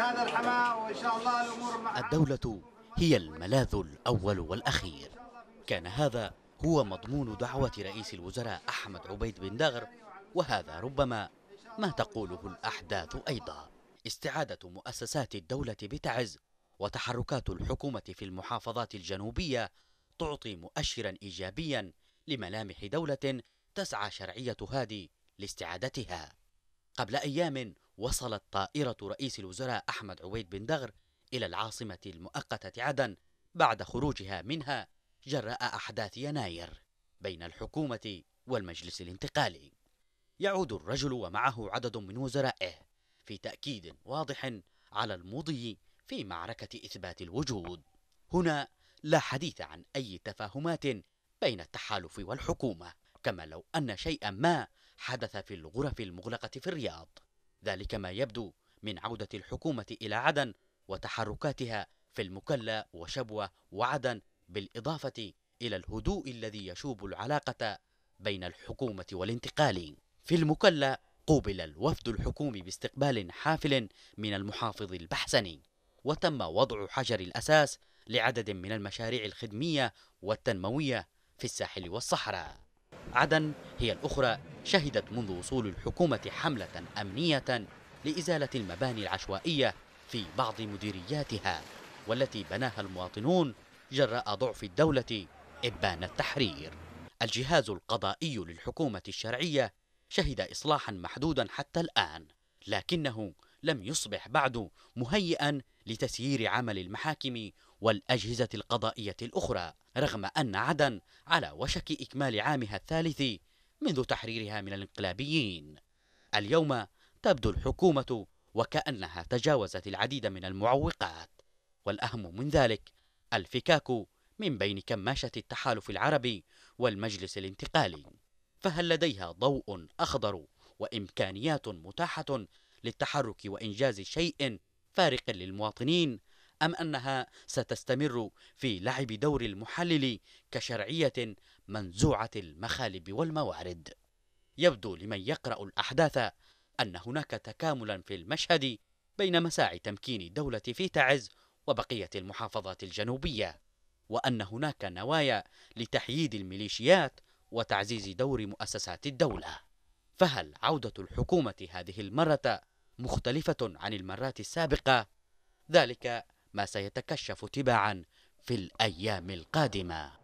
هذا الحماة وإن شاء الله الأمور الدولة هي الملاذ الأول والأخير كان هذا هو مضمون دعوة رئيس الوزراء أحمد عبيد بن دغر وهذا ربما ما تقوله الأحداث أيضا استعادة مؤسسات الدولة بتعز وتحركات الحكومة في المحافظات الجنوبية تعطي مؤشرا إيجابيا لملامح دولة تسعى شرعية هادي لاستعادتها قبل أيام وصلت طائرة رئيس الوزراء أحمد عويد بن دغر إلى العاصمة المؤقتة عدن بعد خروجها منها جراء أحداث يناير بين الحكومة والمجلس الانتقالي. يعود الرجل ومعه عدد من وزرائه في تأكيد واضح على المضي في معركة إثبات الوجود. هنا لا حديث عن أي تفاهمات بين التحالف والحكومة، كما لو أن شيئا ما حدث في الغرف المغلقة في الرياض. ذلك ما يبدو من عودة الحكومة إلى عدن وتحركاتها في المكلا وشبوة وعدن بالإضافة إلى الهدوء الذي يشوب العلاقة بين الحكومة والانتقال في المكلا قوبل الوفد الحكومي باستقبال حافل من المحافظ البحسني وتم وضع حجر الأساس لعدد من المشاريع الخدمية والتنموية في الساحل والصحراء عدن هي الأخرى شهدت منذ وصول الحكومة حملة أمنية لإزالة المباني العشوائية في بعض مديرياتها والتي بناها المواطنون جراء ضعف الدولة إبان التحرير الجهاز القضائي للحكومة الشرعية شهد إصلاحا محدودا حتى الآن لكنه لم يصبح بعد مهيئا لتسيير عمل المحاكم والأجهزة القضائية الأخرى رغم أن عدن على وشك إكمال عامها الثالث منذ تحريرها من الانقلابيين اليوم تبدو الحكومة وكأنها تجاوزت العديد من المعوقات والأهم من ذلك الفكاك من بين كماشة التحالف العربي والمجلس الانتقالي فهل لديها ضوء أخضر وإمكانيات متاحة للتحرك وإنجاز شيء فارق للمواطنين أم أنها ستستمر في لعب دور المحلل كشرعية منزوعة المخالب والموارد يبدو لمن يقرأ الأحداث أن هناك تكاملا في المشهد بين مساعي تمكين الدولة في تعز وبقية المحافظات الجنوبية وأن هناك نوايا لتحييد الميليشيات وتعزيز دور مؤسسات الدولة فهل عودة الحكومة هذه المرة مختلفة عن المرات السابقة؟ ذلك ما سيتكشف تباعا في الأيام القادمة